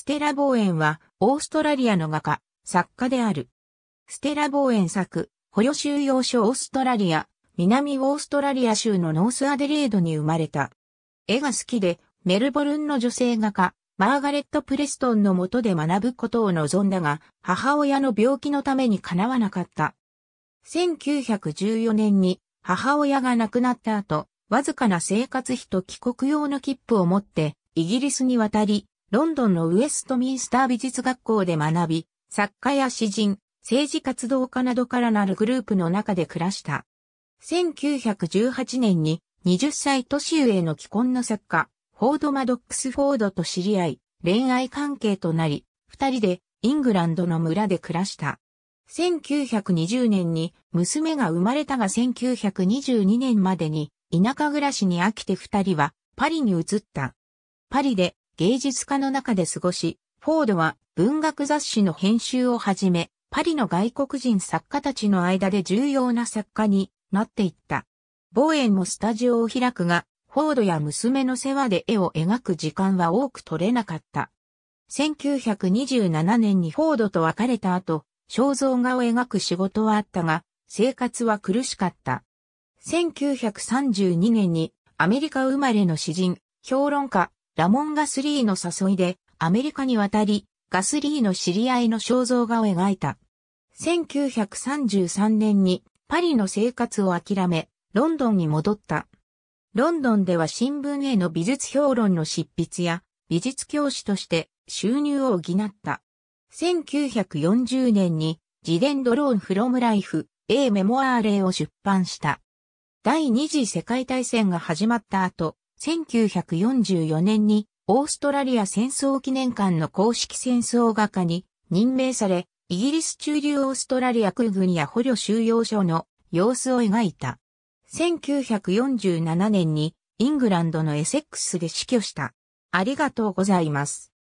ステラ・ボーエンは、オーストラリアの画家、作家である。ステラ・ボーエン作、捕虜収容所オーストラリア、南オーストラリア州のノースアデレードに生まれた。絵が好きで、メルボルンの女性画家、マーガレット・プレストンのもとで学ぶことを望んだが、母親の病気のために叶わなかった。1914年に母親が亡くなった後、わずかな生活費と帰国用の切符を持ってイギリスに渡り、ロンドンのウエストミンスター美術学校で学び、作家や詩人、政治活動家などからなるグループの中で暮らした。1918年に20歳年上の既婚の作家、フォード・マドックス・フォードと知り合い、恋愛関係となり、二人でイングランドの村で暮らした。1920年に娘が生まれたが1922年までに田舎暮らしに飽きて二人はパリに移った。パリで芸術家の中で過ごし、フォードは文学雑誌の編集をはじめ、パリの外国人作家たちの間で重要な作家になっていった。ボーエンもスタジオを開くが、フォードや娘の世話で絵を描く時間は多く取れなかった。1927年にフォードと別れた後、肖像画を描く仕事はあったが、生活は苦しかった。1932年にアメリカ生まれの詩人、評論家、ラモン・ガスリーの誘いでアメリカに渡り、ガスリーの知り合いの肖像画を描いた。1933年にパリの生活を諦め、ロンドンに戻った。ロンドンでは新聞への美術評論の執筆や美術教師として収入を補った。1940年に自伝ドローンフロムライフ A メモアーレを出版した。第二次世界大戦が始まった後、1944年にオーストラリア戦争記念館の公式戦争画家に任命され、イギリス駐留オーストラリア空軍や捕虜収容所の様子を描いた。1947年にイングランドのエセックスで死去した。ありがとうございます。